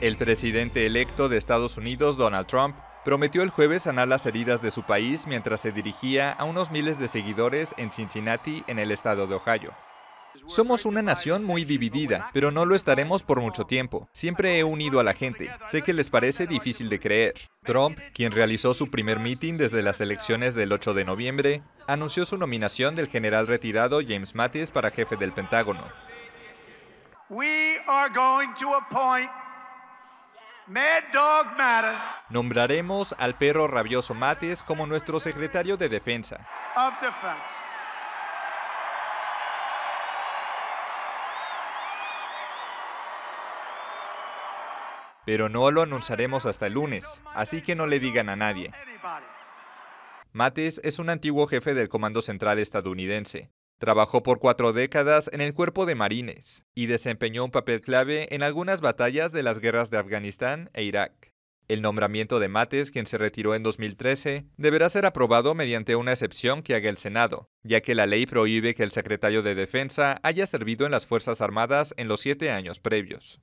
El presidente electo de Estados Unidos, Donald Trump, prometió el jueves sanar las heridas de su país mientras se dirigía a unos miles de seguidores en Cincinnati, en el estado de Ohio. Somos una nación muy dividida, pero no lo estaremos por mucho tiempo. Siempre he unido a la gente. Sé que les parece difícil de creer. Trump, quien realizó su primer meeting desde las elecciones del 8 de noviembre, anunció su nominación del general retirado James Mattis para jefe del Pentágono. We are going Mad Dog Nombraremos al perro rabioso Mates como nuestro secretario de defensa. Pero no lo anunciaremos hasta el lunes, así que no le digan a nadie. Mates es un antiguo jefe del Comando Central estadounidense, Trabajó por cuatro décadas en el cuerpo de marines y desempeñó un papel clave en algunas batallas de las guerras de Afganistán e Irak. El nombramiento de Mates, quien se retiró en 2013, deberá ser aprobado mediante una excepción que haga el Senado, ya que la ley prohíbe que el secretario de Defensa haya servido en las Fuerzas Armadas en los siete años previos.